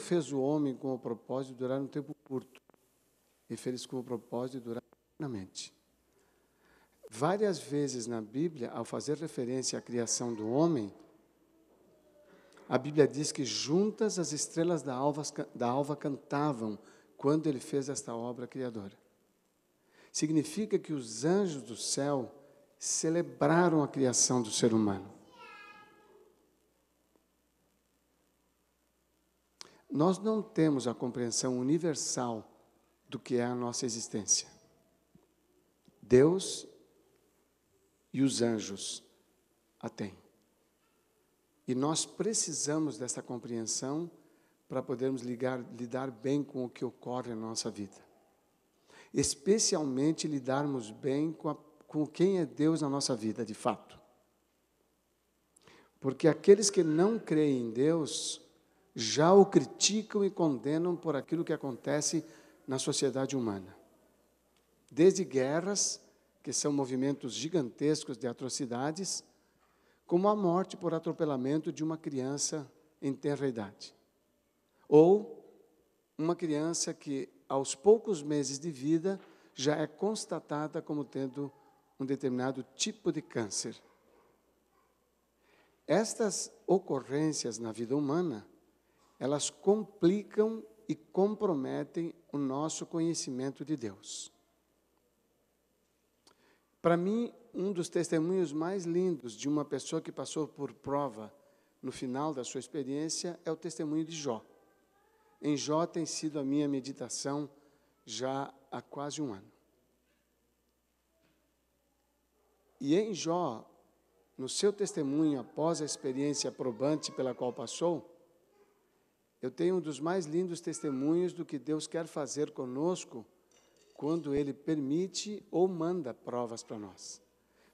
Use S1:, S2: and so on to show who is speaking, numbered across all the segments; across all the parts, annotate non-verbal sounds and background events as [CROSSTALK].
S1: Deus fez o homem com o propósito de durar um tempo curto e fez com o propósito de durar eternamente. Várias vezes na Bíblia, ao fazer referência à criação do homem, a Bíblia diz que juntas as estrelas da alva, da alva cantavam quando ele fez esta obra criadora. Significa que os anjos do céu celebraram a criação do ser humano. nós não temos a compreensão universal do que é a nossa existência. Deus e os anjos a têm. E nós precisamos dessa compreensão para podermos ligar, lidar bem com o que ocorre na nossa vida. Especialmente lidarmos bem com, a, com quem é Deus na nossa vida, de fato. Porque aqueles que não creem em Deus, já o criticam e condenam por aquilo que acontece na sociedade humana. Desde guerras, que são movimentos gigantescos de atrocidades, como a morte por atropelamento de uma criança em tenra idade. Ou uma criança que, aos poucos meses de vida, já é constatada como tendo um determinado tipo de câncer. Estas ocorrências na vida humana elas complicam e comprometem o nosso conhecimento de Deus. Para mim, um dos testemunhos mais lindos de uma pessoa que passou por prova no final da sua experiência é o testemunho de Jó. Em Jó tem sido a minha meditação já há quase um ano. E em Jó, no seu testemunho após a experiência probante pela qual passou, eu tenho um dos mais lindos testemunhos do que Deus quer fazer conosco quando Ele permite ou manda provas para nós.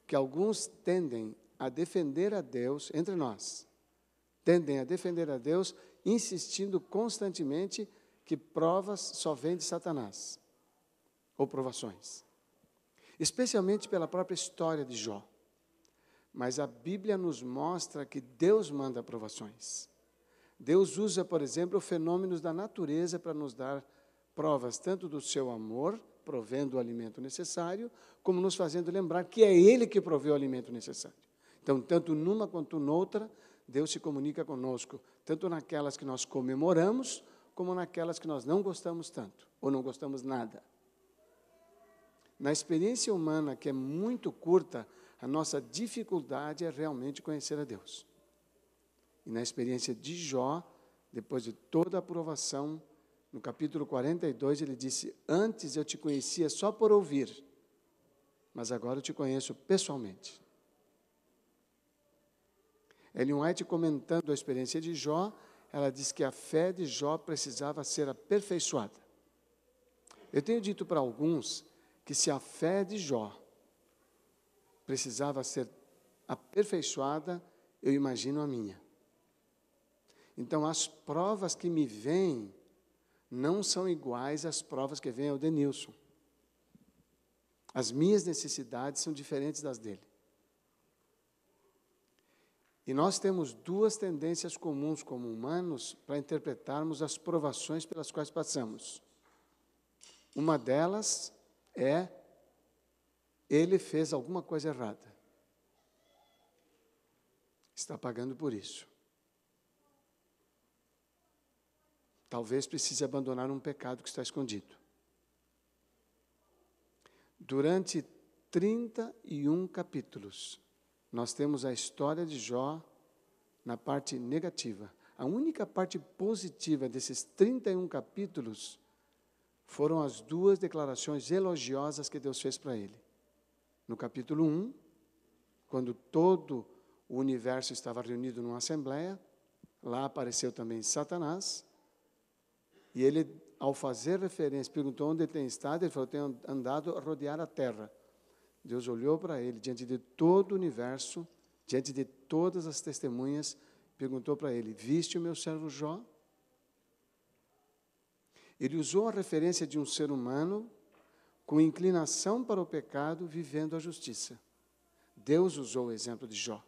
S1: Que alguns tendem a defender a Deus entre nós, tendem a defender a Deus, insistindo constantemente que provas só vêm de Satanás ou provações, especialmente pela própria história de Jó. Mas a Bíblia nos mostra que Deus manda provações. Deus usa, por exemplo, fenômenos da natureza para nos dar provas tanto do seu amor, provendo o alimento necessário, como nos fazendo lembrar que é Ele que proveu o alimento necessário. Então, tanto numa quanto noutra, Deus se comunica conosco, tanto naquelas que nós comemoramos, como naquelas que nós não gostamos tanto, ou não gostamos nada. Na experiência humana, que é muito curta, a nossa dificuldade é realmente conhecer a Deus. E na experiência de Jó, depois de toda a aprovação, no capítulo 42, ele disse: Antes eu te conhecia só por ouvir, mas agora eu te conheço pessoalmente. Ellen White, comentando a experiência de Jó, ela diz que a fé de Jó precisava ser aperfeiçoada. Eu tenho dito para alguns que se a fé de Jó precisava ser aperfeiçoada, eu imagino a minha. Então, as provas que me vêm não são iguais às provas que vêm ao Denilson. As minhas necessidades são diferentes das dele. E nós temos duas tendências comuns como humanos para interpretarmos as provações pelas quais passamos. Uma delas é ele fez alguma coisa errada. Está pagando por isso. Talvez precise abandonar um pecado que está escondido. Durante 31 capítulos, nós temos a história de Jó na parte negativa. A única parte positiva desses 31 capítulos foram as duas declarações elogiosas que Deus fez para ele. No capítulo 1, quando todo o universo estava reunido numa assembleia, lá apareceu também Satanás e ele, ao fazer referência, perguntou onde tem estado, ele falou, tenho andado a rodear a terra. Deus olhou para ele, diante de todo o universo, diante de todas as testemunhas, perguntou para ele, viste o meu servo Jó? Ele usou a referência de um ser humano com inclinação para o pecado, vivendo a justiça. Deus usou o exemplo de Jó.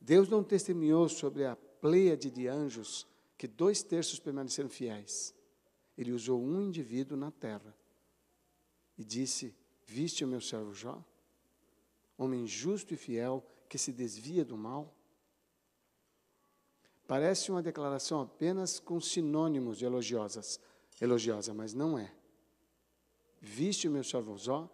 S1: Deus não testemunhou sobre a pleiade de anjos que dois terços permaneceram fiéis. Ele usou um indivíduo na terra e disse: Viste o meu servo Jó? Homem justo e fiel que se desvia do mal? Parece uma declaração apenas com sinônimos elogiosas, elogiosa, mas não é. Viste o meu servo Jó?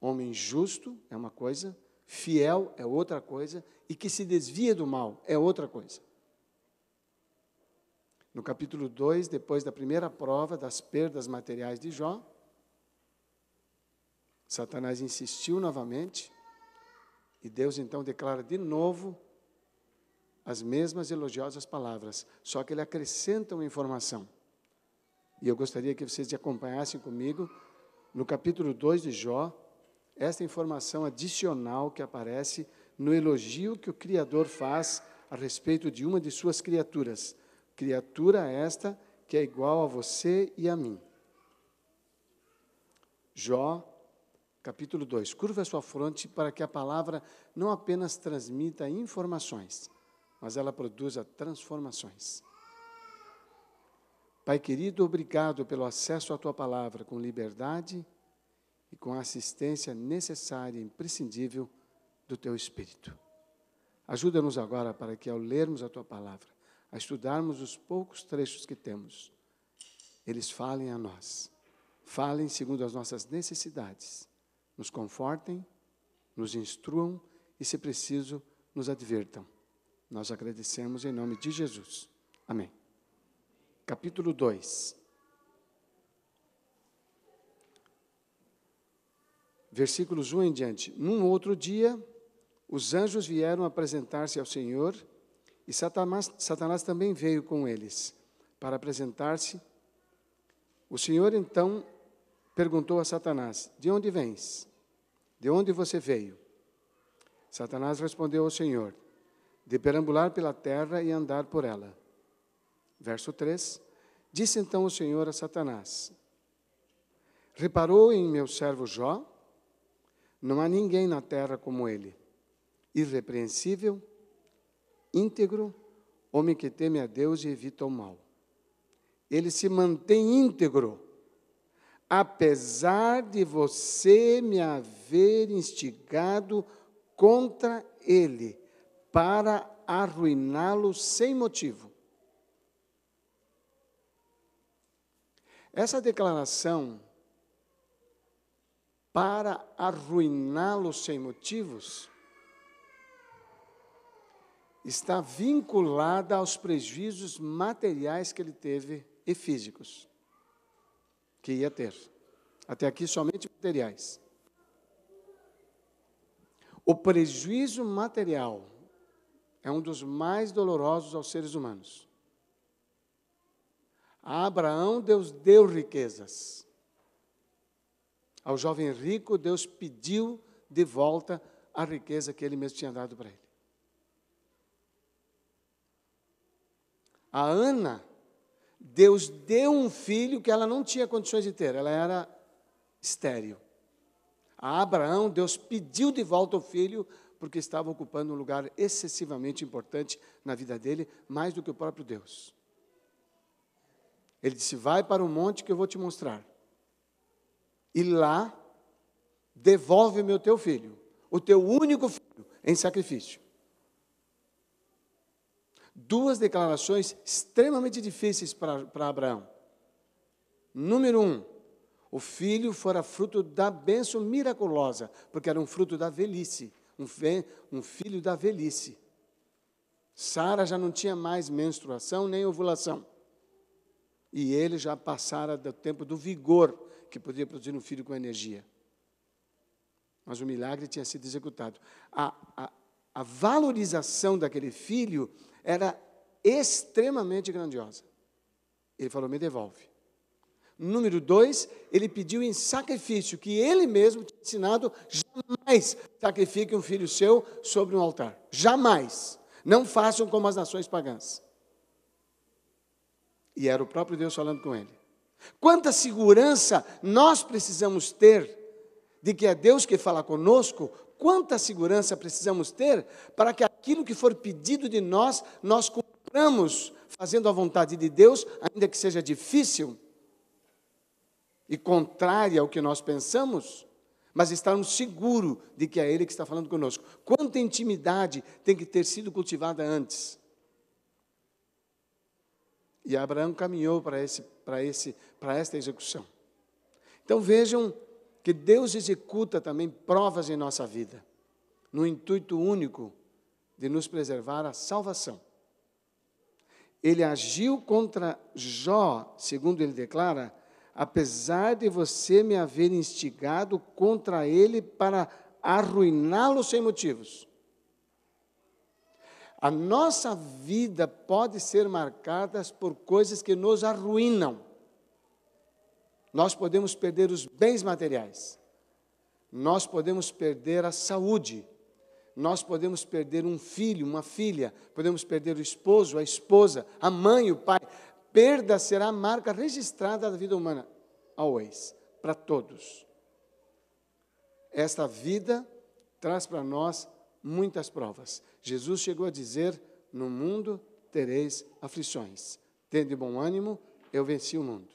S1: Homem justo é uma coisa, fiel é outra coisa, e que se desvia do mal é outra coisa no capítulo 2, depois da primeira prova das perdas materiais de Jó, Satanás insistiu novamente e Deus então declara de novo as mesmas elogiosas palavras, só que ele acrescenta uma informação. E eu gostaria que vocês acompanhassem comigo no capítulo 2 de Jó, esta informação adicional que aparece no elogio que o Criador faz a respeito de uma de suas criaturas, criatura esta que é igual a você e a mim. Jó, capítulo 2. Curva a sua fronte para que a palavra não apenas transmita informações, mas ela produza transformações. Pai querido, obrigado pelo acesso à tua palavra com liberdade e com a assistência necessária e imprescindível do teu Espírito. Ajuda-nos agora para que, ao lermos a tua palavra, a estudarmos os poucos trechos que temos, eles falem a nós, falem segundo as nossas necessidades, nos confortem, nos instruam e, se preciso, nos advertam. Nós agradecemos em nome de Jesus. Amém. Capítulo 2. Versículos 1 em diante. Num outro dia, os anjos vieram apresentar-se ao Senhor e Satanás, Satanás também veio com eles para apresentar-se. O Senhor então perguntou a Satanás: De onde vens? De onde você veio? Satanás respondeu ao Senhor: De perambular pela terra e andar por ela. Verso 3: Disse então o Senhor a Satanás: Reparou em meu servo Jó? Não há ninguém na terra como ele, irrepreensível íntegro, homem que teme a Deus e evita o mal. Ele se mantém íntegro, apesar de você me haver instigado contra ele para arruiná-lo sem motivo. Essa declaração para arruiná-lo sem motivos está vinculada aos prejuízos materiais que ele teve e físicos, que ia ter. Até aqui, somente materiais. O prejuízo material é um dos mais dolorosos aos seres humanos. A Abraão, Deus deu riquezas. Ao jovem rico, Deus pediu de volta a riqueza que ele mesmo tinha dado para ele. A Ana, Deus deu um filho que ela não tinha condições de ter, ela era estéril. A Abraão, Deus pediu de volta o filho porque estava ocupando um lugar excessivamente importante na vida dele, mais do que o próprio Deus. Ele disse: Vai para o um monte que eu vou te mostrar. E lá, devolve-me o teu filho, o teu único filho, em sacrifício duas declarações extremamente difíceis para Abraão. Número um, o filho fora fruto da bênção miraculosa, porque era um fruto da velhice, um, um filho da velhice. Sara já não tinha mais menstruação nem ovulação. E ele já passara do tempo do vigor que podia produzir um filho com energia. Mas o milagre tinha sido executado. A, a, a valorização daquele filho era extremamente grandiosa. Ele falou: me devolve. Número dois, ele pediu em sacrifício, que ele mesmo tinha ensinado: jamais sacrifique um filho seu sobre um altar. Jamais. Não façam como as nações pagãs. E era o próprio Deus falando com ele. Quanta segurança nós precisamos ter de que é Deus que fala conosco quanta segurança precisamos ter para que aquilo que for pedido de nós, nós cumpramos, fazendo a vontade de Deus, ainda que seja difícil e contrária ao que nós pensamos, mas estarmos seguros de que é Ele que está falando conosco. Quanta intimidade tem que ter sido cultivada antes. E Abraão caminhou para, esse, para, esse, para esta execução. Então vejam que Deus executa também provas em nossa vida, no intuito único de nos preservar a salvação. Ele agiu contra Jó, segundo ele declara, apesar de você me haver instigado contra ele para arruiná-lo sem motivos. A nossa vida pode ser marcada por coisas que nos arruinam nós podemos perder os bens materiais, nós podemos perder a saúde, nós podemos perder um filho, uma filha, podemos perder o esposo, a esposa, a mãe, o pai. Perda será a marca registrada da vida humana, always, para todos. Esta vida traz para nós muitas provas. Jesus chegou a dizer: No mundo tereis aflições, tende bom ânimo, eu venci o mundo.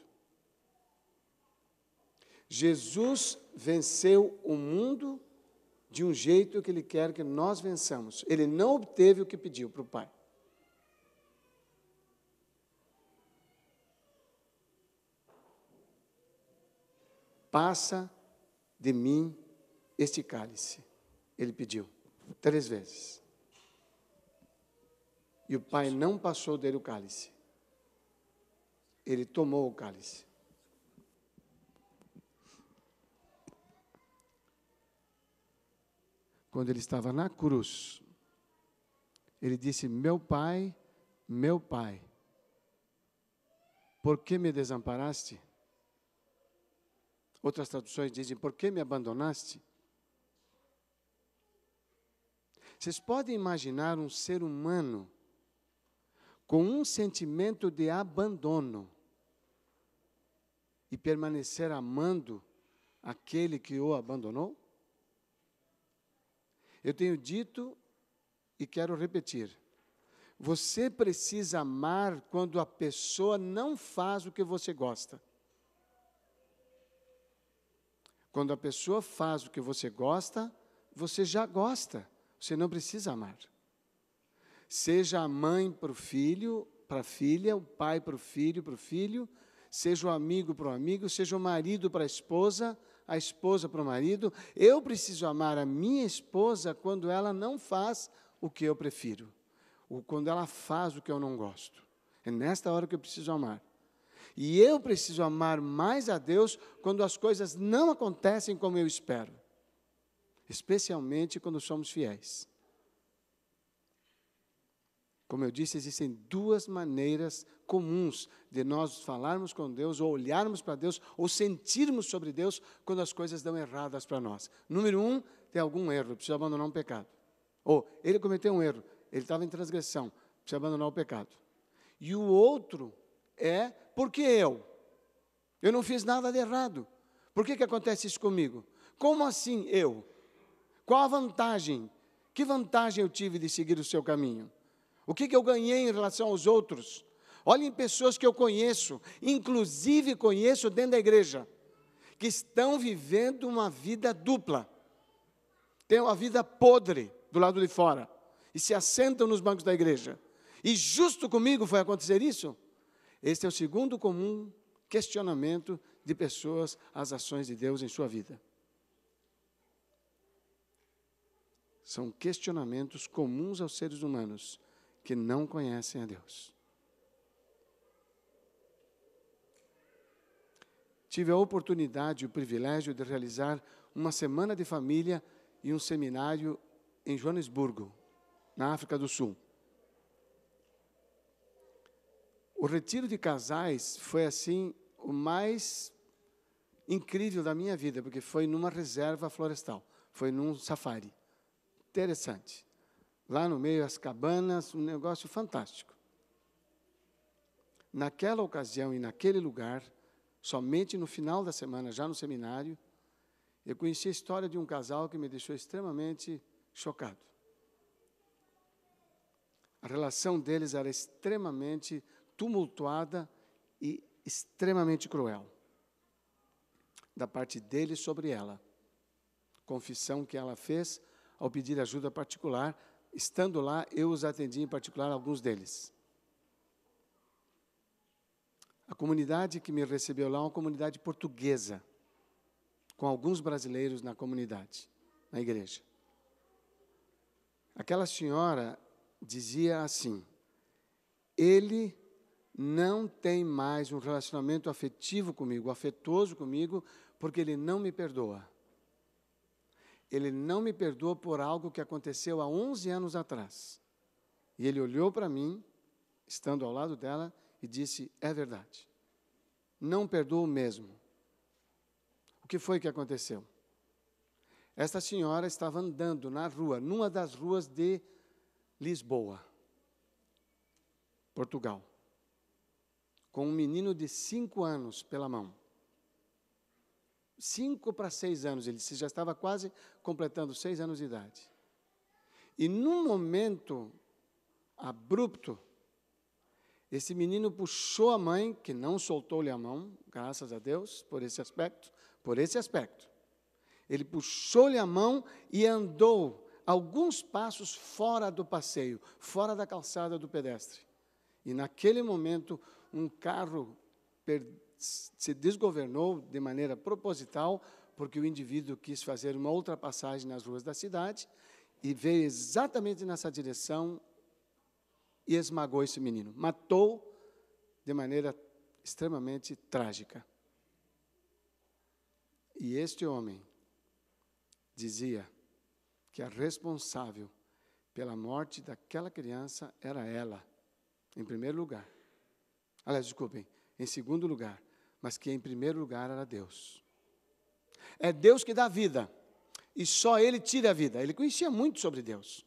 S1: Jesus venceu o mundo de um jeito que Ele quer que nós vençamos. Ele não obteve o que pediu para o Pai. Passa de mim este cálice. Ele pediu três vezes. E o Pai não passou dele o cálice. Ele tomou o cálice. quando ele estava na cruz, ele disse: Meu pai, meu pai, por que me desamparaste? Outras traduções dizem: Por que me abandonaste? Vocês podem imaginar um ser humano com um sentimento de abandono e permanecer amando aquele que o abandonou? Eu tenho dito e quero repetir. Você precisa amar quando a pessoa não faz o que você gosta. Quando a pessoa faz o que você gosta, você já gosta, você não precisa amar. Seja a mãe para o filho, para a filha, o pai para o filho, para o filho, seja o amigo para o amigo, seja o marido para a esposa, a esposa para o marido, eu preciso amar a minha esposa quando ela não faz o que eu prefiro, ou quando ela faz o que eu não gosto. É nesta hora que eu preciso amar. E eu preciso amar mais a Deus quando as coisas não acontecem como eu espero, especialmente quando somos fiéis. Como eu disse, existem duas maneiras comuns de nós falarmos com Deus, ou olharmos para Deus, ou sentirmos sobre Deus quando as coisas dão erradas para nós. Número um, tem algum erro, precisa abandonar um pecado. Ou ele cometeu um erro, ele estava em transgressão, precisa abandonar o pecado. E o outro é, porque eu? Eu não fiz nada de errado. Por que, que acontece isso comigo? Como assim eu? Qual a vantagem? Que vantagem eu tive de seguir o seu caminho? O que, que eu ganhei em relação aos outros? Olhem pessoas que eu conheço, inclusive conheço dentro da igreja, que estão vivendo uma vida dupla. Tem uma vida podre do lado de fora e se assentam nos bancos da igreja. E justo comigo foi acontecer isso? Este é o segundo comum questionamento de pessoas às ações de Deus em sua vida. São questionamentos comuns aos seres humanos que não conhecem a Deus. Tive a oportunidade e o privilégio de realizar uma semana de família e um seminário em Joanesburgo, na África do Sul. O retiro de casais foi assim o mais incrível da minha vida, porque foi numa reserva florestal, foi num safari. Interessante lá no meio as cabanas, um negócio fantástico. Naquela ocasião e naquele lugar, somente no final da semana, já no seminário, eu conheci a história de um casal que me deixou extremamente chocado. A relação deles era extremamente tumultuada e extremamente cruel da parte dele sobre ela. Confissão que ela fez ao pedir ajuda particular Estando lá, eu os atendi em particular alguns deles. A comunidade que me recebeu lá é uma comunidade portuguesa, com alguns brasileiros na comunidade, na igreja. Aquela senhora dizia assim: Ele não tem mais um relacionamento afetivo comigo, afetuoso comigo, porque ele não me perdoa ele não me perdoa por algo que aconteceu há 11 anos atrás. E ele olhou para mim, estando ao lado dela, e disse: É verdade. Não perdoa mesmo. O que foi que aconteceu? Esta senhora estava andando na rua, numa das ruas de Lisboa, Portugal, com um menino de cinco anos pela mão cinco para seis anos, ele já estava quase completando seis anos de idade. E num momento abrupto, esse menino puxou a mãe, que não soltou-lhe a mão, graças a Deus por esse aspecto, por esse aspecto. Ele puxou-lhe a mão e andou alguns passos fora do passeio, fora da calçada do pedestre. E naquele momento, um carro se desgovernou de maneira proposital, porque o indivíduo quis fazer uma ultrapassagem nas ruas da cidade e veio exatamente nessa direção e esmagou esse menino. Matou de maneira extremamente trágica. E este homem dizia que a responsável pela morte daquela criança era ela, em primeiro lugar. Aliás, desculpem, em segundo lugar, mas que em primeiro lugar era Deus. É Deus que dá vida, e só Ele tira a vida. Ele conhecia muito sobre Deus.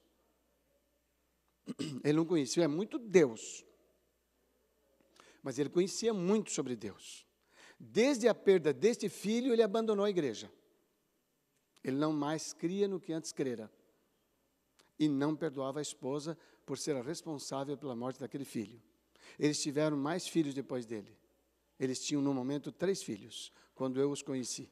S1: [CLEARS THROAT] Ele não conhecia é muito Deus, mas ele conhecia muito sobre Deus. Desde a perda deste filho, ele abandonou a igreja. Ele não mais cria no que antes crera. E não perdoava a esposa por ser a responsável pela morte daquele filho. Eles tiveram mais filhos depois dele. Eles tinham, no momento, três filhos, quando eu os conheci.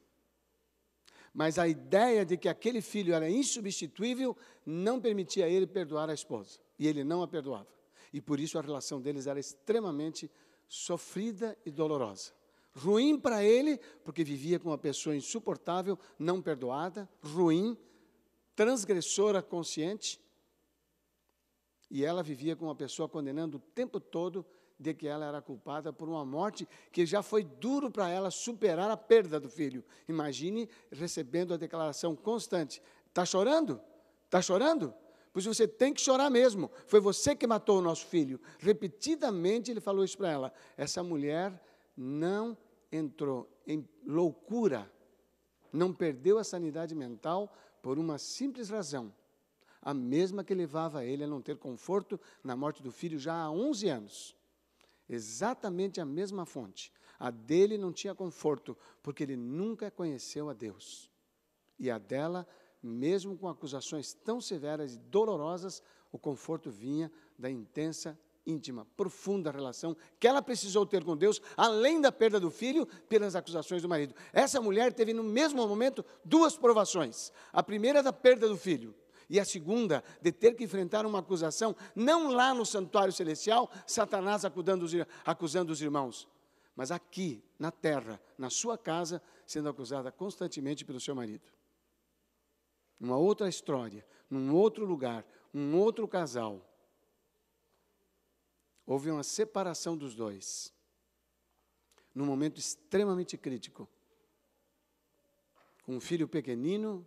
S1: Mas a ideia de que aquele filho era insubstituível não permitia a ele perdoar a esposa. E ele não a perdoava. E por isso a relação deles era extremamente sofrida e dolorosa. Ruim para ele, porque vivia com uma pessoa insuportável, não perdoada, ruim, transgressora consciente. E ela vivia com uma pessoa condenando o tempo todo de que ela era culpada por uma morte que já foi duro para ela superar a perda do filho. Imagine recebendo a declaração constante: Está chorando? Está chorando? Pois você tem que chorar mesmo. Foi você que matou o nosso filho. Repetidamente ele falou isso para ela. Essa mulher não entrou em loucura, não perdeu a sanidade mental por uma simples razão. A mesma que levava ele a não ter conforto na morte do filho já há 11 anos exatamente a mesma fonte. A dele não tinha conforto, porque ele nunca conheceu a Deus. E a dela, mesmo com acusações tão severas e dolorosas, o conforto vinha da intensa, íntima, profunda relação que ela precisou ter com Deus, além da perda do filho, pelas acusações do marido. Essa mulher teve no mesmo momento duas provações. A primeira da perda do filho, e a segunda, de ter que enfrentar uma acusação, não lá no santuário celestial, Satanás acusando os, acusando os irmãos, mas aqui, na terra, na sua casa, sendo acusada constantemente pelo seu marido. Uma outra história, num outro lugar, um outro casal. Houve uma separação dos dois, num momento extremamente crítico. Com um filho pequenino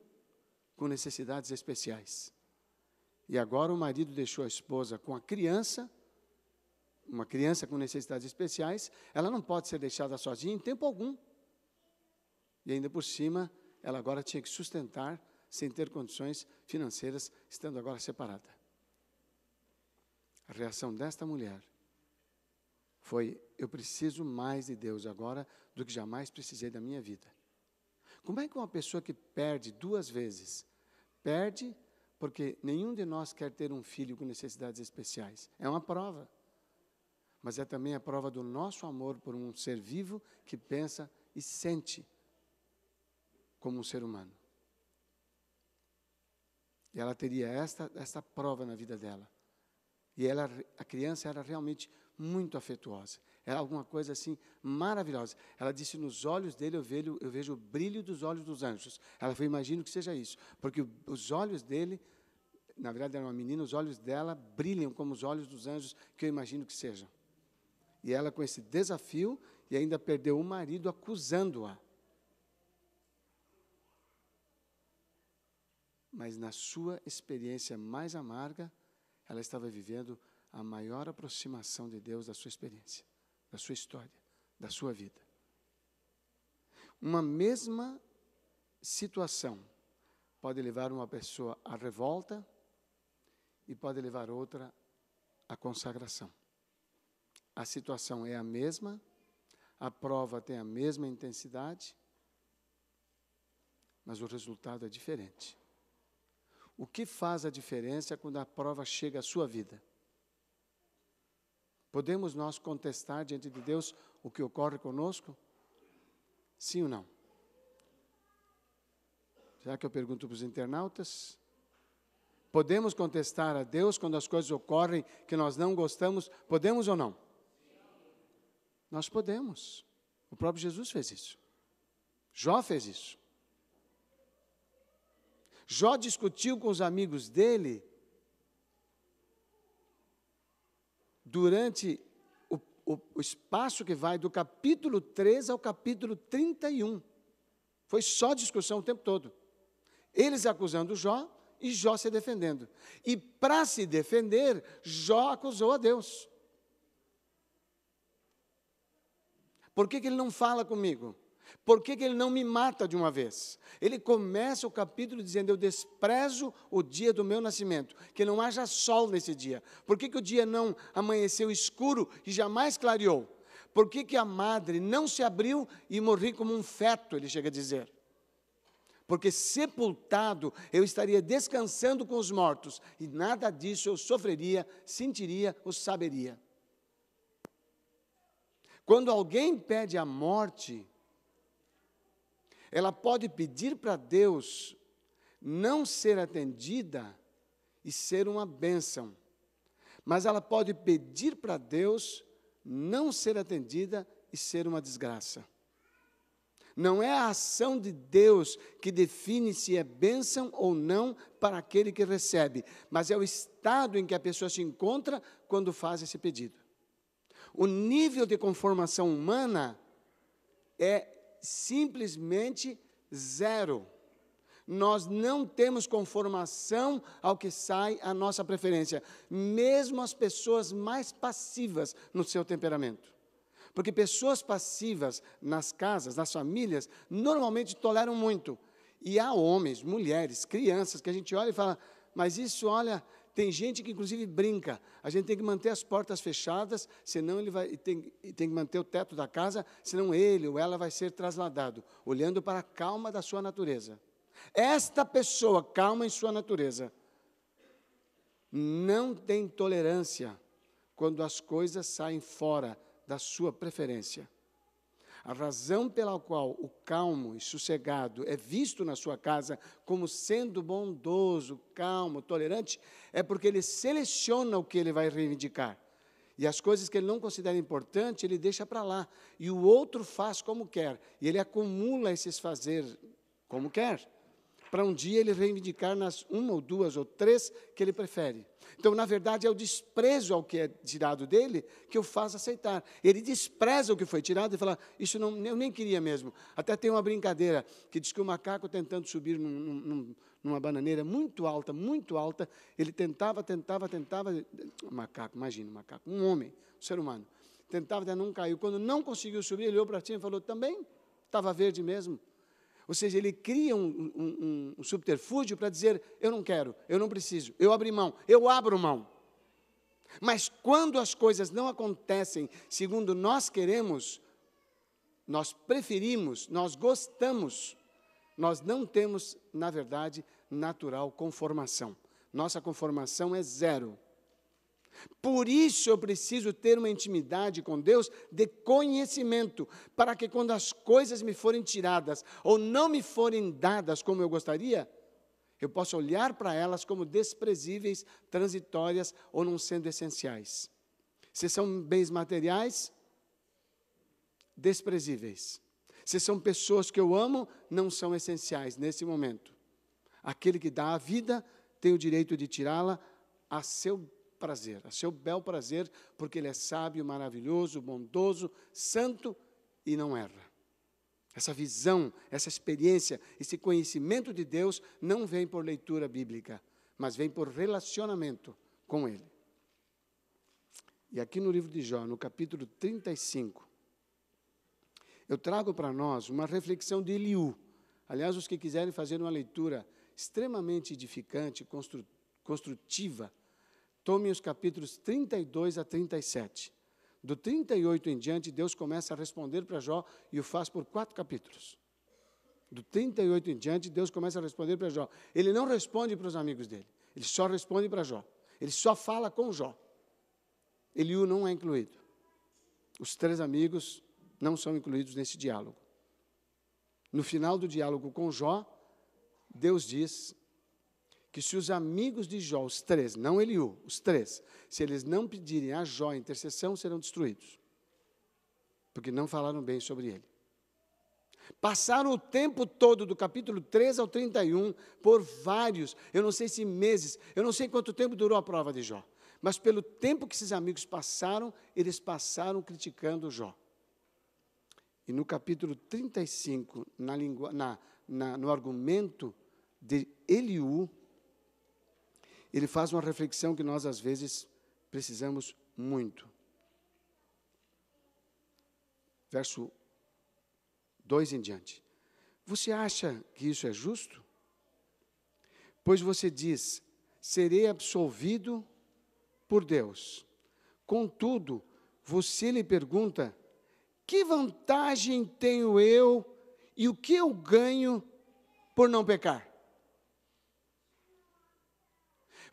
S1: com necessidades especiais. E agora o marido deixou a esposa com a criança, uma criança com necessidades especiais, ela não pode ser deixada sozinha em tempo algum. E ainda por cima, ela agora tinha que sustentar sem ter condições financeiras, estando agora separada. A reação desta mulher foi: eu preciso mais de Deus agora do que jamais precisei da minha vida. Como é que uma pessoa que perde duas vezes Perde porque nenhum de nós quer ter um filho com necessidades especiais. É uma prova. Mas é também a prova do nosso amor por um ser vivo que pensa e sente como um ser humano. E ela teria esta, esta prova na vida dela. E ela, a criança era realmente muito afetuosa. Era alguma coisa assim maravilhosa. Ela disse: Nos olhos dele eu vejo, eu vejo o brilho dos olhos dos anjos. Ela falou: Imagino que seja isso, porque os olhos dele, na verdade era uma menina, os olhos dela brilham como os olhos dos anjos, que eu imagino que sejam. E ela, com esse desafio, e ainda perdeu o marido acusando-a. Mas na sua experiência mais amarga, ela estava vivendo a maior aproximação de Deus da sua experiência, da sua história, da sua vida. Uma mesma situação pode levar uma pessoa à revolta e pode levar outra à consagração. A situação é a mesma, a prova tem a mesma intensidade, mas o resultado é diferente. O que faz a diferença quando a prova chega à sua vida? Podemos nós contestar diante de Deus o que ocorre conosco? Sim ou não? Será que eu pergunto para os internautas? Podemos contestar a Deus quando as coisas ocorrem que nós não gostamos? Podemos ou não? Nós podemos. O próprio Jesus fez isso. Jó fez isso. Jó discutiu com os amigos dele durante o, o, o, espaço que vai do capítulo 3 ao capítulo 31. Foi só discussão o tempo todo. Eles acusando Jó e Jó se defendendo. E para se defender, Jó acusou a Deus. Por que, que ele não fala comigo? Por que, que ele não me mata de uma vez? Ele começa o capítulo dizendo: Eu desprezo o dia do meu nascimento, que não haja sol nesse dia. Por que, que o dia não amanheceu escuro e jamais clareou? Por que, que a madre não se abriu e morri como um feto? Ele chega a dizer. Porque sepultado eu estaria descansando com os mortos, e nada disso eu sofreria, sentiria ou saberia. Quando alguém pede a morte, ela pode pedir para Deus não ser atendida e ser uma bênção. Mas ela pode pedir para Deus não ser atendida e ser uma desgraça. Não é a ação de Deus que define se é bênção ou não para aquele que recebe, mas é o estado em que a pessoa se encontra quando faz esse pedido. O nível de conformação humana é simplesmente zero. Nós não temos conformação ao que sai a nossa preferência, mesmo as pessoas mais passivas no seu temperamento. Porque pessoas passivas nas casas, nas famílias, normalmente toleram muito. E há homens, mulheres, crianças que a gente olha e fala: mas isso, olha, tem gente que, inclusive, brinca. A gente tem que manter as portas fechadas, senão ele vai, tem, tem que manter o teto da casa, senão ele ou ela vai ser trasladado, olhando para a calma da sua natureza. Esta pessoa, calma em sua natureza, não tem tolerância quando as coisas saem fora da sua preferência. A razão pela qual o calmo e sossegado é visto na sua casa como sendo bondoso, calmo, tolerante, é porque ele seleciona o que ele vai reivindicar. E as coisas que ele não considera importante, ele deixa para lá. E o outro faz como quer. E ele acumula esses fazer como quer para um dia ele reivindicar nas uma ou duas ou três que ele prefere. Então, na verdade, é o desprezo ao que é tirado dele que o faz aceitar. Ele despreza o que foi tirado e fala: Isso não, eu nem queria mesmo. Até tem uma brincadeira que diz que o macaco, tentando subir num, num, numa bananeira muito alta, muito alta, ele tentava, tentava, tentava. Macaco, imagina, um macaco, um homem, um ser humano. Tentava, até não caiu. Quando não conseguiu subir, ele olhou para cima e falou: Também? Estava verde mesmo. Ou seja, ele cria um, um, um subterfúgio para dizer: eu não quero, eu não preciso, eu abro mão, eu abro mão. Mas quando as coisas não acontecem segundo nós queremos, nós preferimos, nós gostamos, nós não temos, na verdade, natural conformação. Nossa conformação é zero. Por isso eu preciso ter uma intimidade com Deus de conhecimento, para que quando as coisas me forem tiradas ou não me forem dadas como eu gostaria, eu possa olhar para elas como desprezíveis, transitórias ou não sendo essenciais. Se são bens materiais, desprezíveis. Se são pessoas que eu amo, não são essenciais nesse momento. Aquele que dá a vida tem o direito de tirá-la a seu prazer, a é seu bel prazer, porque Ele é sábio, maravilhoso, bondoso, santo e não erra. Essa visão, essa experiência, esse conhecimento de Deus não vem por leitura bíblica, mas vem por relacionamento com Ele. E aqui no livro de Jó, no capítulo 35, eu trago para nós uma reflexão de Eliú. Aliás, os que quiserem fazer uma leitura extremamente edificante, construtiva Tomem os capítulos 32 a 37. Do 38 em diante, Deus começa a responder para Jó e o faz por quatro capítulos. Do 38 em diante, Deus começa a responder para Jó. Ele não responde para os amigos dele, ele só responde para Jó. Ele só fala com Jó. Eliú não é incluído. Os três amigos não são incluídos nesse diálogo. No final do diálogo com Jó, Deus diz que se os amigos de Jó, os três, não Eliú, os três, se eles não pedirem a Jó a intercessão, serão destruídos. Porque não falaram bem sobre ele. Passaram o tempo todo, do capítulo 3 ao 31, por vários, eu não sei se meses, eu não sei quanto tempo durou a prova de Jó, mas pelo tempo que esses amigos passaram, eles passaram criticando Jó. E no capítulo 35, na, lingua, na, na, no argumento de Eliú, ele faz uma reflexão que nós, às vezes, precisamos muito. Verso 2 em diante. Você acha que isso é justo? Pois você diz: serei absolvido por Deus. Contudo, você lhe pergunta: que vantagem tenho eu e o que eu ganho por não pecar?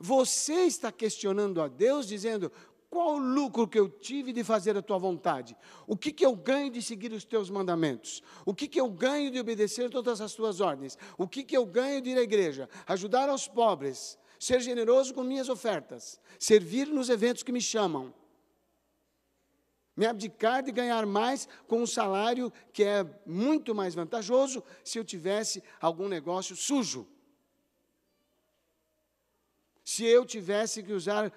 S1: Você está questionando a Deus, dizendo: qual o lucro que eu tive de fazer a tua vontade? O que, que eu ganho de seguir os teus mandamentos? O que, que eu ganho de obedecer todas as tuas ordens? O que, que eu ganho de ir à igreja? Ajudar aos pobres, ser generoso com minhas ofertas, servir nos eventos que me chamam, me abdicar de ganhar mais com um salário que é muito mais vantajoso se eu tivesse algum negócio sujo se eu tivesse que usar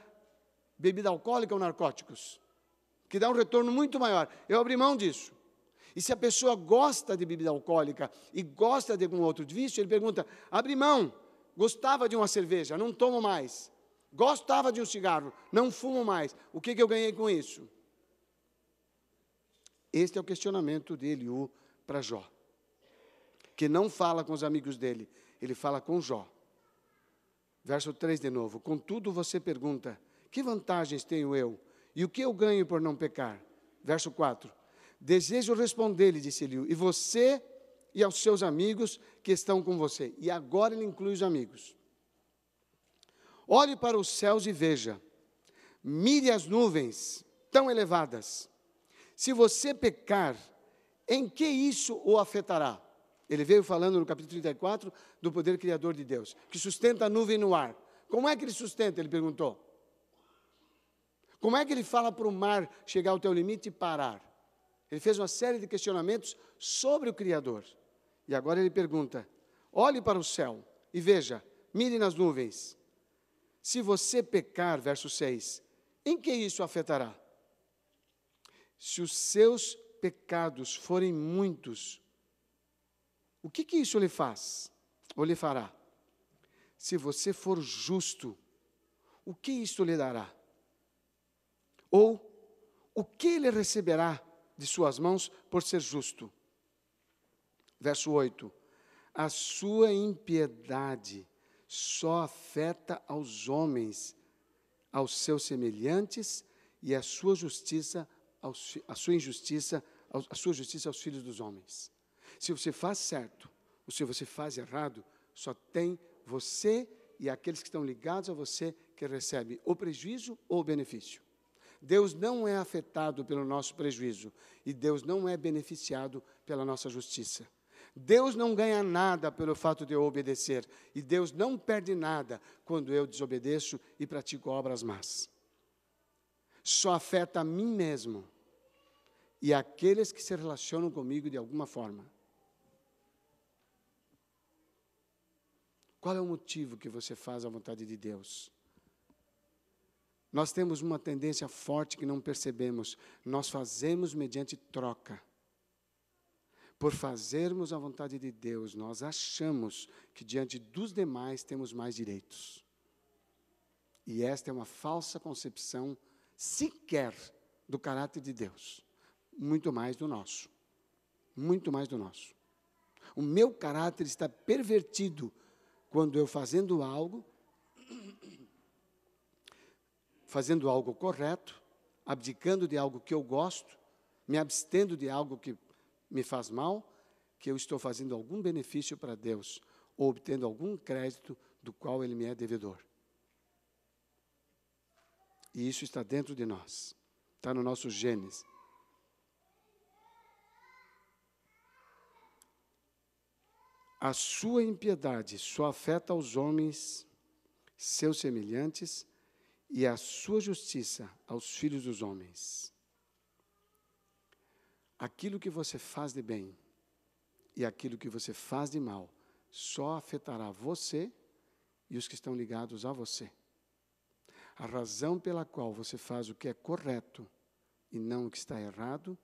S1: bebida alcoólica ou narcóticos, que dá um retorno muito maior. Eu abri mão disso. E se a pessoa gosta de bebida alcoólica e gosta de algum outro vício, ele pergunta: abri mão, gostava de uma cerveja, não tomo mais. Gostava de um cigarro, não fumo mais. O que, que eu ganhei com isso? Este é o questionamento de Eliú para Jó, que não fala com os amigos dele, ele fala com Jó. Verso 3 de novo. Contudo, você pergunta: que vantagens tenho eu? E o que eu ganho por não pecar? Verso 4. Desejo responder-lhe, disse-lhe, e você e aos seus amigos que estão com você. E agora ele inclui os amigos. Olhe para os céus e veja. Mire as nuvens tão elevadas. Se você pecar, em que isso o afetará? Ele veio falando no capítulo 34 do poder criador de Deus, que sustenta a nuvem no ar. Como é que ele sustenta? Ele perguntou. Como é que ele fala para o mar chegar ao teu limite e parar? Ele fez uma série de questionamentos sobre o Criador. E agora ele pergunta: olhe para o céu e veja, mire nas nuvens. Se você pecar, verso 6, em que isso afetará? Se os seus pecados forem muitos, o que, que isso lhe faz? Ou lhe fará? Se você for justo, o que isso lhe dará? Ou o que ele receberá de suas mãos por ser justo? Verso 8: A sua impiedade só afeta aos homens, aos seus semelhantes, e a sua justiça, aos, a sua injustiça, a sua justiça aos filhos dos homens. Se você faz certo ou se você faz errado, só tem você e aqueles que estão ligados a você que recebem o prejuízo ou o benefício. Deus não é afetado pelo nosso prejuízo e Deus não é beneficiado pela nossa justiça. Deus não ganha nada pelo fato de eu obedecer e Deus não perde nada quando eu desobedeço e pratico obras más. Só afeta a mim mesmo e aqueles que se relacionam comigo de alguma forma. Qual é o motivo que você faz a vontade de Deus? Nós temos uma tendência forte que não percebemos. Nós fazemos mediante troca. Por fazermos a vontade de Deus, nós achamos que diante dos demais temos mais direitos. E esta é uma falsa concepção sequer do caráter de Deus, muito mais do nosso. Muito mais do nosso. O meu caráter está pervertido quando eu fazendo algo, fazendo algo correto, abdicando de algo que eu gosto, me abstendo de algo que me faz mal, que eu estou fazendo algum benefício para Deus ou obtendo algum crédito do qual ele me é devedor. E isso está dentro de nós, está no nosso genes. A sua impiedade só afeta os homens, seus semelhantes, e a sua justiça aos filhos dos homens. Aquilo que você faz de bem e aquilo que você faz de mal só afetará você e os que estão ligados a você. A razão pela qual você faz o que é correto e não o que está errado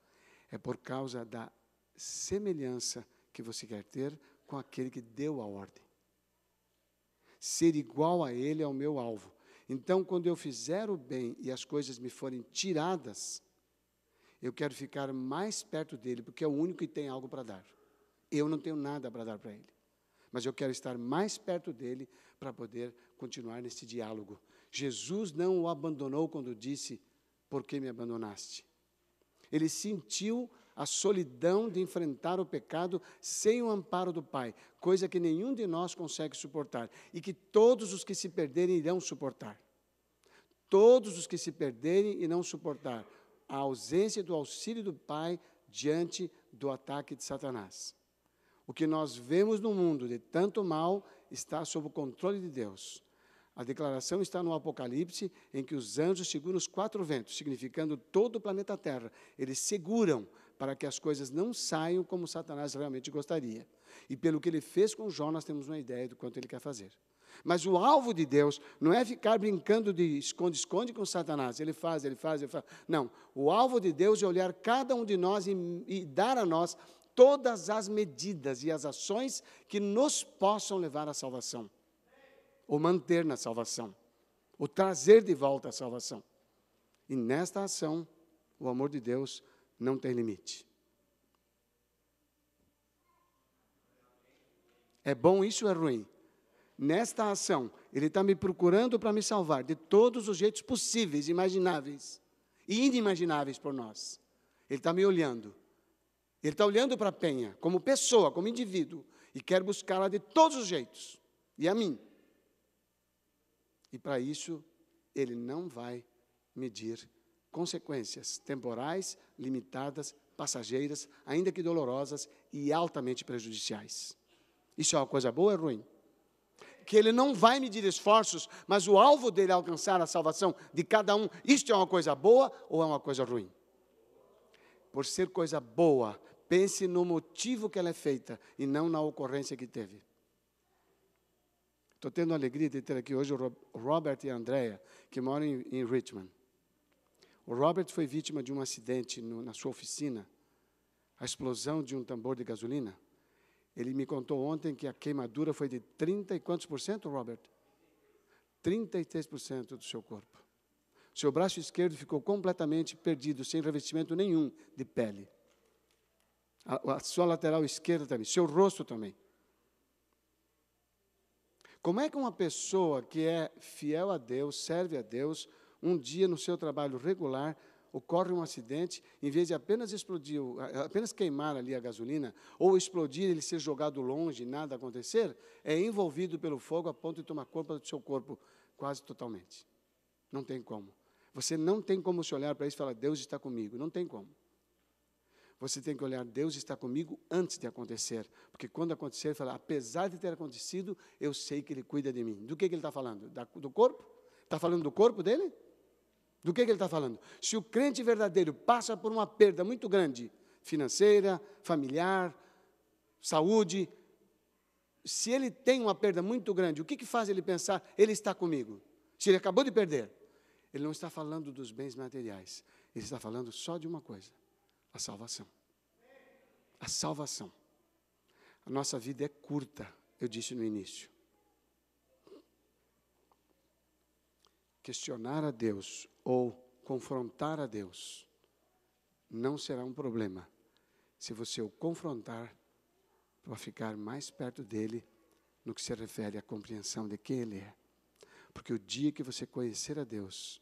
S1: é por causa da semelhança que você quer ter com aquele que deu a ordem. Ser igual a ele é o meu alvo. Então, quando eu fizer o bem e as coisas me forem tiradas, eu quero ficar mais perto dele, porque é o único que tem algo para dar. Eu não tenho nada para dar para ele. Mas eu quero estar mais perto dele para poder continuar nesse diálogo. Jesus não o abandonou quando disse: Por que me abandonaste? Ele sentiu a solidão de enfrentar o pecado sem o amparo do Pai, coisa que nenhum de nós consegue suportar e que todos os que se perderem irão suportar. Todos os que se perderem irão suportar a ausência do auxílio do Pai diante do ataque de Satanás. O que nós vemos no mundo de tanto mal está sob o controle de Deus. A declaração está no Apocalipse, em que os anjos seguram os quatro ventos, significando todo o planeta Terra. Eles seguram para que as coisas não saiam como Satanás realmente gostaria. E pelo que ele fez com Jó, nós temos uma ideia do quanto ele quer fazer. Mas o alvo de Deus não é ficar brincando de esconde-esconde com Satanás. Ele faz, ele faz, ele faz. Não. O alvo de Deus é olhar cada um de nós e, e dar a nós todas as medidas e as ações que nos possam levar à salvação, ou manter na salvação, ou trazer de volta a salvação. E nesta ação, o amor de Deus não tem limite. É bom isso ou é ruim? Nesta ação, Ele está me procurando para me salvar de todos os jeitos possíveis, imagináveis e inimagináveis por nós. Ele está me olhando. Ele está olhando para a Penha como pessoa, como indivíduo, e quer buscá-la de todos os jeitos, e a mim. E para isso, Ele não vai medir consequências temporais, limitadas, passageiras, ainda que dolorosas e altamente prejudiciais. Isso é uma coisa boa ou é ruim? Que ele não vai medir esforços, mas o alvo dele é alcançar a salvação de cada um. Isto é uma coisa boa ou é uma coisa ruim? Por ser coisa boa, pense no motivo que ela é feita e não na ocorrência que teve. Estou tendo a alegria de ter aqui hoje o Robert e a Andrea, que moram em Richmond. O Robert foi vítima de um acidente no, na sua oficina, a explosão de um tambor de gasolina. Ele me contou ontem que a queimadura foi de 30 e quantos por cento, Robert? 33% do seu corpo. Seu braço esquerdo ficou completamente perdido, sem revestimento nenhum de pele. A, a sua lateral esquerda também, seu rosto também. Como é que uma pessoa que é fiel a Deus, serve a Deus, um dia no seu trabalho regular ocorre um acidente, em vez de apenas explodir, apenas queimar ali a gasolina, ou explodir ele ser jogado longe e nada acontecer, é envolvido pelo fogo a ponto de tomar conta do seu corpo quase totalmente. Não tem como. Você não tem como se olhar para isso e falar, Deus está comigo. Não tem como. Você tem que olhar, Deus está comigo antes de acontecer. Porque quando acontecer, falar, apesar de ter acontecido, eu sei que Ele cuida de mim. Do que, que Ele está falando? Da, do corpo? Está falando do corpo dele? Do que, que ele está falando? Se o crente verdadeiro passa por uma perda muito grande, financeira, familiar, saúde, se ele tem uma perda muito grande, o que, que faz ele pensar, ele está comigo? Se ele acabou de perder, ele não está falando dos bens materiais, ele está falando só de uma coisa: a salvação. A salvação. A nossa vida é curta, eu disse no início. Questionar a Deus ou confrontar a Deus, não será um problema. Se você o confrontar para ficar mais perto dele no que se refere à compreensão de quem ele é. Porque o dia que você conhecer a Deus,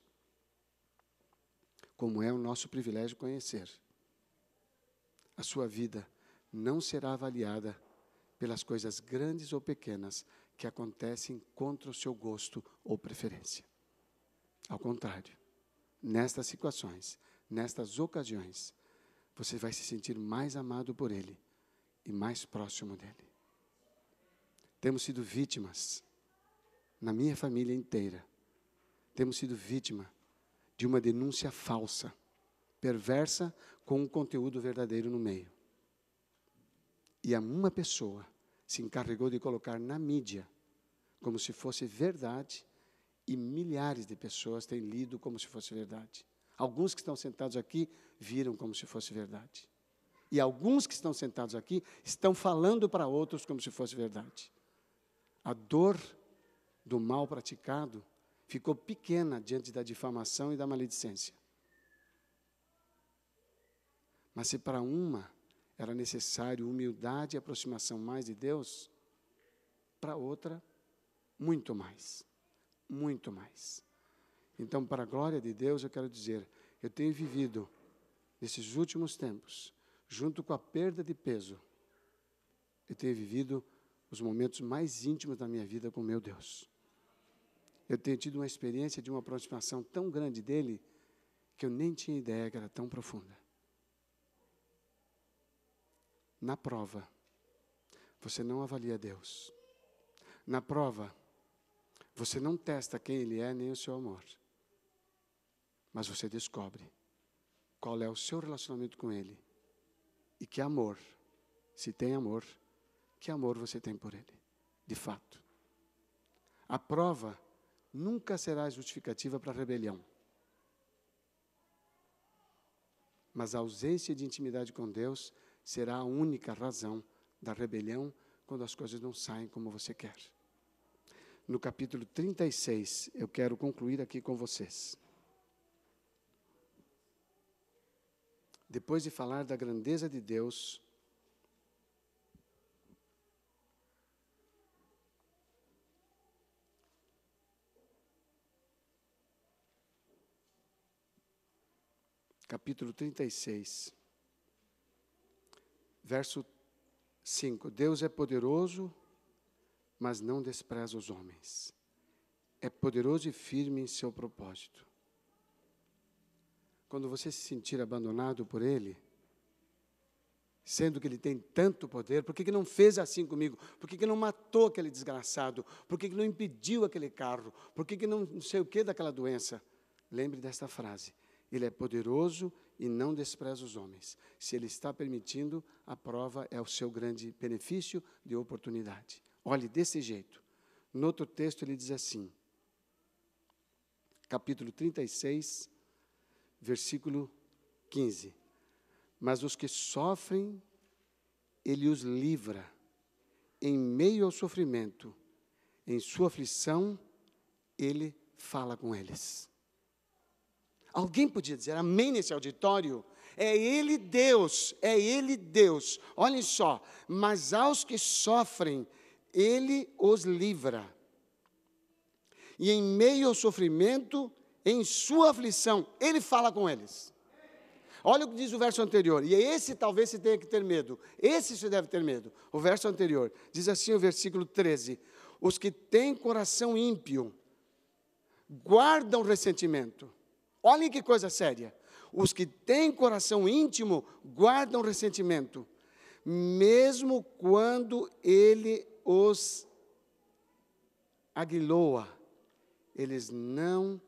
S1: como é o nosso privilégio conhecer, a sua vida não será avaliada pelas coisas grandes ou pequenas que acontecem contra o seu gosto ou preferência. Ao contrário, nestas situações, nestas ocasiões, você vai se sentir mais amado por Ele e mais próximo dele. Temos sido vítimas, na minha família inteira, temos sido vítima de uma denúncia falsa, perversa, com um conteúdo verdadeiro no meio. E uma pessoa se encarregou de colocar na mídia, como se fosse verdade, e milhares de pessoas têm lido como se fosse verdade. Alguns que estão sentados aqui viram como se fosse verdade. E alguns que estão sentados aqui estão falando para outros como se fosse verdade. A dor do mal praticado ficou pequena diante da difamação e da maledicência. Mas se para uma era necessário humildade e aproximação mais de Deus, para outra, muito mais muito mais. Então, para a glória de Deus, eu quero dizer, eu tenho vivido nesses últimos tempos, junto com a perda de peso, eu tenho vivido os momentos mais íntimos da minha vida com meu Deus. Eu tenho tido uma experiência de uma aproximação tão grande dele que eu nem tinha ideia que era tão profunda. Na prova, você não avalia Deus. Na prova, você não testa quem ele é nem o seu amor. Mas você descobre qual é o seu relacionamento com ele e que amor, se tem amor, que amor você tem por ele, de fato. A prova nunca será justificativa para a rebelião. Mas a ausência de intimidade com Deus será a única razão da rebelião quando as coisas não saem como você quer no capítulo 36. Eu quero concluir aqui com vocês. Depois de falar da grandeza de Deus, capítulo 36, verso 5. Deus é poderoso mas não despreza os homens. É poderoso e firme em seu propósito. Quando você se sentir abandonado por Ele, sendo que Ele tem tanto poder, por que, que não fez assim comigo? Por que, que não matou aquele desgraçado? Por que, que não impediu aquele carro? Por que, que não, não sei o que daquela doença? Lembre desta frase: Ele é poderoso e não despreza os homens. Se Ele está permitindo, a prova é o seu grande benefício de oportunidade. Olhe, desse jeito. No outro texto ele diz assim, capítulo 36, versículo 15. Mas os que sofrem, ele os livra. Em meio ao sofrimento, em sua aflição, ele fala com eles. Alguém podia dizer amém nesse auditório? É Ele Deus, é Ele Deus. Olhem só, mas aos que sofrem, ele os livra. E em meio ao sofrimento, em sua aflição, ele fala com eles. Olha o que diz o verso anterior, e é esse talvez se tenha que ter medo, esse se deve ter medo. O verso anterior diz assim, o versículo 13: Os que têm coração ímpio guardam ressentimento. Olhem que coisa séria. Os que têm coração íntimo guardam ressentimento, mesmo quando ele os aguiloa, eles não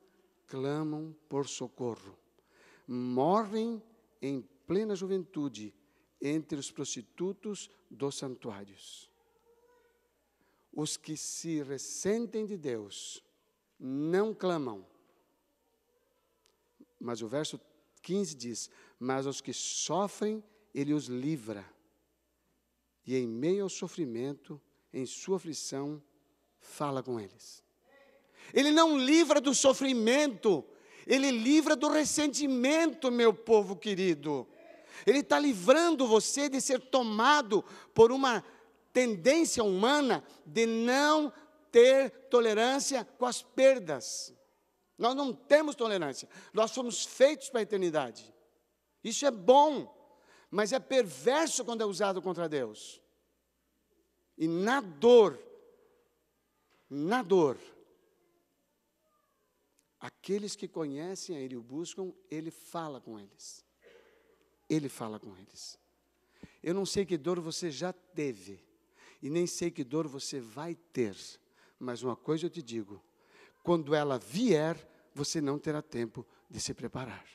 S1: clamam por socorro. Morrem em plena juventude entre os prostitutos dos santuários. Os que se ressentem de Deus não clamam. Mas o verso 15 diz: Mas os que sofrem, ele os livra. E em meio ao sofrimento, em sua aflição, fala com eles. Ele não livra do sofrimento, ele livra do ressentimento, meu povo querido. Ele está livrando você de ser tomado por uma tendência humana de não ter tolerância com as perdas. Nós não temos tolerância, nós somos feitos para a eternidade. Isso é bom, mas é perverso quando é usado contra Deus. E na dor, na dor, aqueles que conhecem a Ele e o buscam, Ele fala com eles. Ele fala com eles. Eu não sei que dor você já teve, e nem sei que dor você vai ter, mas uma coisa eu te digo: quando ela vier, você não terá tempo de se preparar.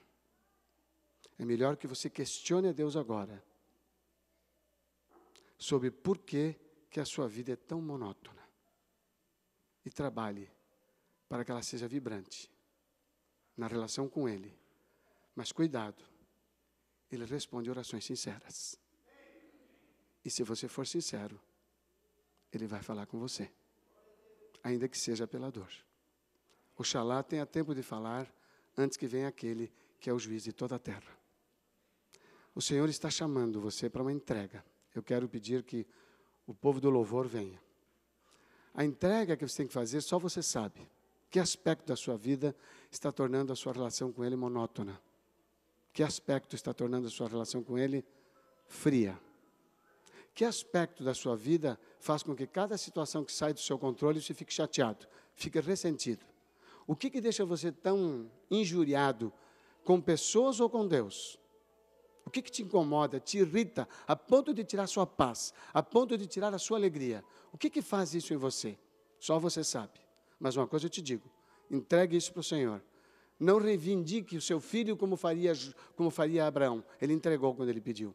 S1: É melhor que você questione a Deus agora sobre por que que a sua vida é tão monótona. E trabalhe para que ela seja vibrante na relação com Ele. Mas cuidado, Ele responde orações sinceras. E se você for sincero, Ele vai falar com você, ainda que seja pela dor. Oxalá tenha tempo de falar antes que venha aquele que é o juiz de toda a terra. O Senhor está chamando você para uma entrega. Eu quero pedir que o povo do louvor venha. A entrega que você tem que fazer, só você sabe. Que aspecto da sua vida está tornando a sua relação com Ele monótona? Que aspecto está tornando a sua relação com Ele fria? Que aspecto da sua vida faz com que cada situação que sai do seu controle você fique chateado, fique ressentido? O que, que deixa você tão injuriado com pessoas ou com Deus? O que, que te incomoda, te irrita, a ponto de tirar sua paz, a ponto de tirar a sua alegria? O que, que faz isso em você? Só você sabe. Mas uma coisa eu te digo: entregue isso para o Senhor. Não reivindique o seu filho como faria, como faria Abraão. Ele entregou quando ele pediu.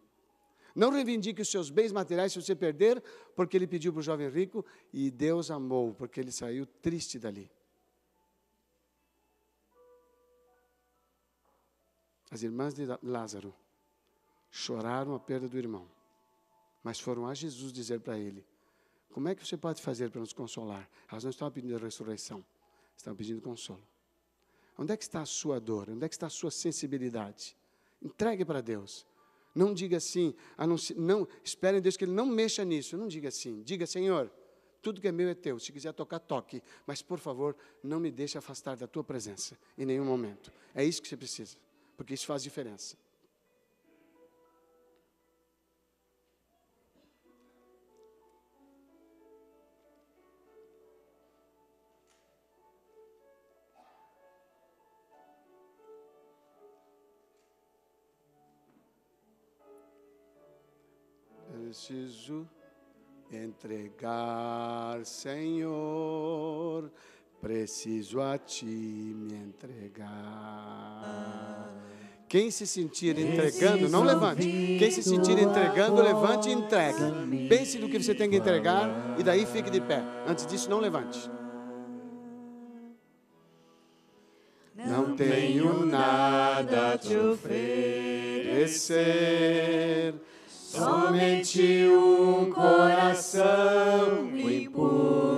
S1: Não reivindique os seus bens materiais se você perder, porque ele pediu para o jovem rico e Deus amou, porque ele saiu triste dali. As irmãs de Lázaro choraram a perda do irmão, mas foram a Jesus dizer para ele: Como é que você pode fazer para nos consolar? Elas não estavam pedindo a ressurreição, estavam pedindo consolo. Onde é que está a sua dor? Onde é que está a sua sensibilidade? Entregue para Deus. Não diga assim, anuncie, não, espere em Deus que Ele não mexa nisso. Não diga assim. Diga, Senhor, tudo que é meu é teu. Se quiser tocar, toque. Mas, por favor, não me deixe afastar da tua presença em nenhum momento. É isso que você precisa, porque isso faz diferença. preciso entregar, Senhor. Preciso a ti me entregar. Quem se sentir entregando, não levante. Quem se sentir entregando, levante e entregue. Pense no que você tem que entregar e daí fique de pé. Antes disso, não levante.
S2: Não tenho nada a te oferecer
S1: Somente um coração impuro.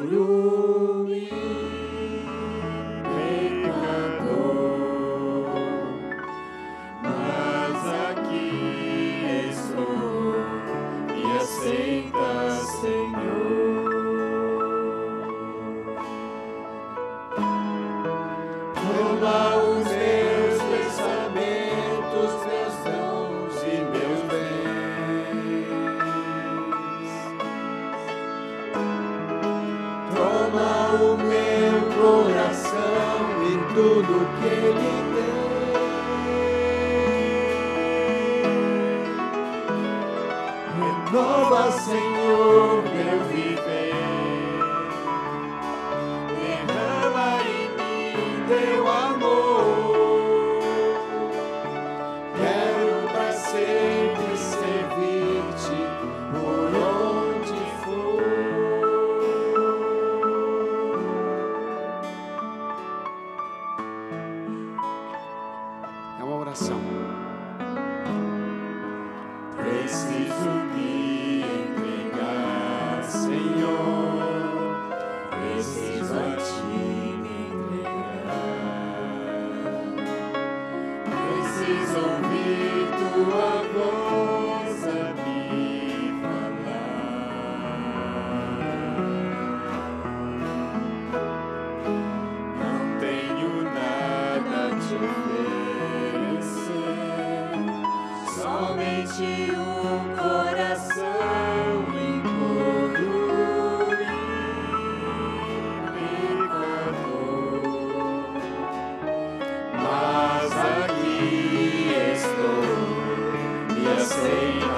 S1: Savior.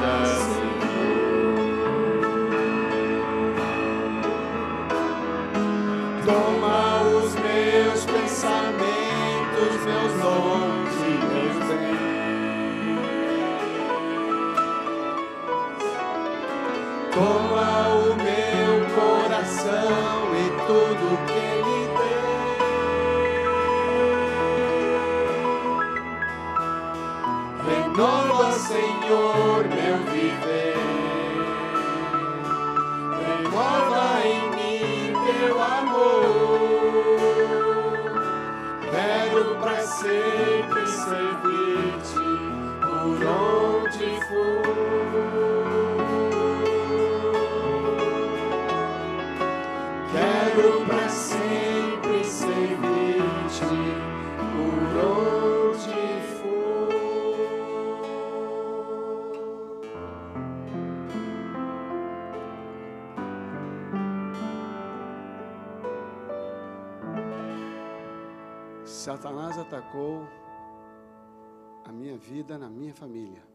S1: vida, na minha família,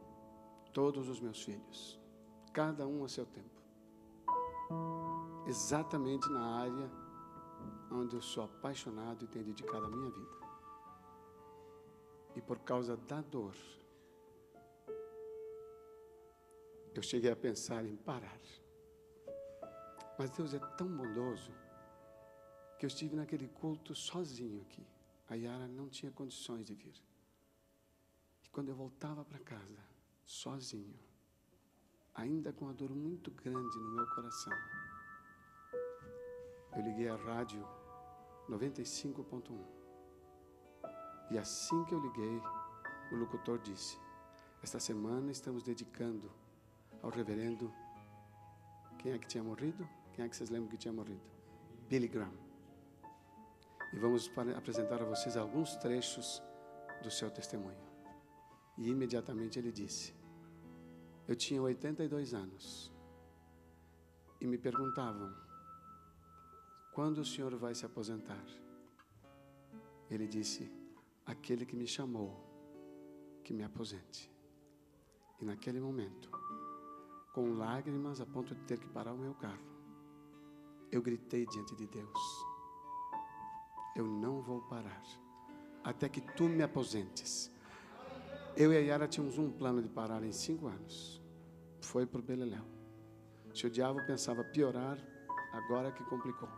S1: todos os meus filhos, cada um a seu tempo, exatamente na área onde eu sou apaixonado e tenho dedicado a minha vida. E por causa da dor, eu cheguei a pensar em parar. Mas Deus é tão bondoso que eu estive naquele culto sozinho aqui. A Yara não tinha condições de vir que quando eu voltava para casa, sozinho, ainda com uma dor muito grande no meu coração, eu liguei a rádio 95.1. E assim que eu liguei, o locutor disse: Esta semana estamos dedicando ao reverendo. Quem é que tinha morrido? Quem é que vocês lembram que tinha morrido? Billy Graham. E vamos apresentar a vocês alguns trechos do seu testemunho. E imediatamente ele disse: Eu tinha 82 anos e me perguntavam: Quando o senhor vai se aposentar? Ele disse: Aquele que me chamou, que me aposente. E naquele momento, com lágrimas a ponto de ter que parar o meu carro, eu gritei diante de Deus: Eu não vou parar até que tu me aposentes. Eu e a Yara tínhamos um plano de parar em cinco anos. Foi para o Beleléu. Se o diabo pensava piorar, agora é que complicou.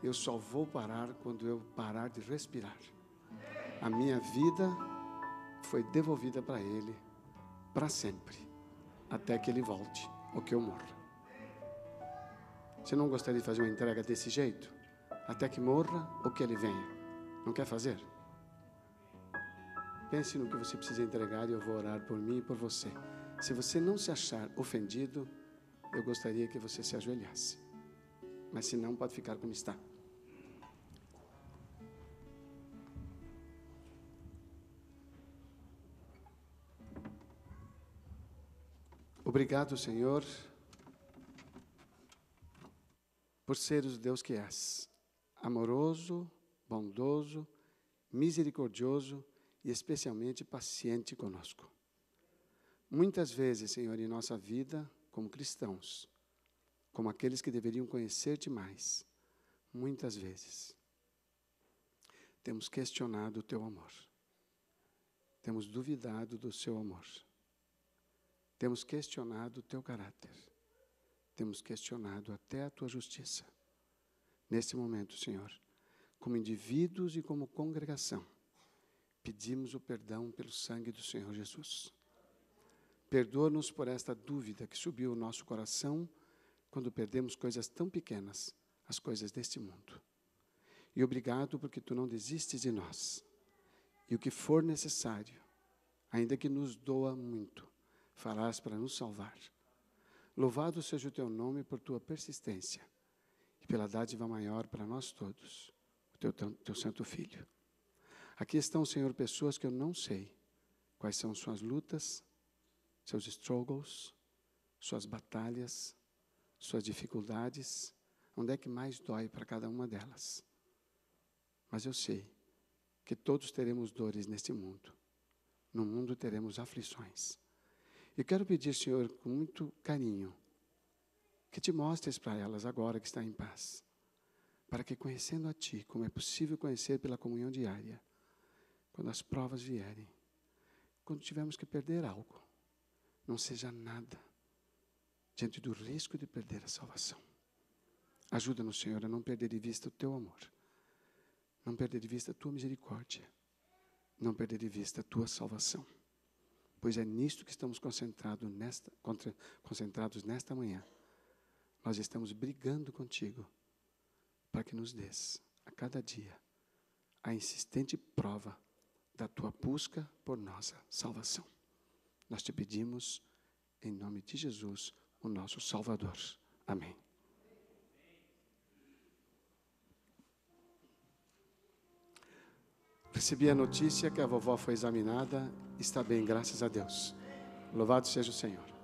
S1: Eu só vou parar quando eu parar de respirar. A minha vida foi devolvida para ele para sempre, até que ele volte ou que eu morra. Você não gostaria de fazer uma entrega desse jeito? Até que morra ou que ele venha? Não quer fazer? Pense no que você precisa entregar e eu vou orar por mim e por você. Se você não se achar ofendido, eu gostaria que você se ajoelhasse. Mas se não, pode ficar como está. Obrigado, Senhor, por ser o Deus que és, amoroso, bondoso, misericordioso e especialmente paciente conosco. Muitas vezes, Senhor, em nossa vida, como cristãos, como aqueles que deveriam conhecer-te mais, muitas vezes, temos questionado o teu amor, temos duvidado do seu amor, temos questionado o teu caráter, temos questionado até a tua justiça. Neste momento, Senhor, como indivíduos e como congregação, pedimos o perdão pelo sangue do Senhor Jesus. Perdoa-nos por esta dúvida que subiu o nosso coração quando perdemos coisas tão pequenas, as coisas deste mundo. E obrigado porque tu não desistes de nós. E o que for necessário, ainda que nos doa muito, farás para nos salvar. Louvado seja o teu nome por tua persistência e pela dádiva maior para nós todos, o teu, teu Santo Filho. Aqui estão, Senhor, pessoas que eu não sei quais são suas lutas, seus struggles, suas batalhas, suas dificuldades, onde é que mais dói para cada uma delas. Mas eu sei que todos teremos dores neste mundo. No mundo teremos aflições. E quero pedir, Senhor, com muito carinho, que te mostres para elas agora que está em paz, para que conhecendo a ti, como é possível conhecer pela comunhão diária, quando as provas vierem, quando tivermos que perder algo, não seja nada diante do risco de perder a salvação. Ajuda-nos, Senhor, a não perder de vista o teu amor, não perder de vista a tua misericórdia, não perder de vista a tua salvação. Pois é nisto que estamos concentrado nesta, contra, concentrados nesta manhã. Nós estamos brigando contigo para que nos dês, a cada dia, a insistente prova da tua busca por nossa salvação. Nós te pedimos, em nome de Jesus, o nosso Salvador. Amém. Recebi a notícia que a vovó foi examinada, está bem, graças a Deus. Louvado seja o Senhor.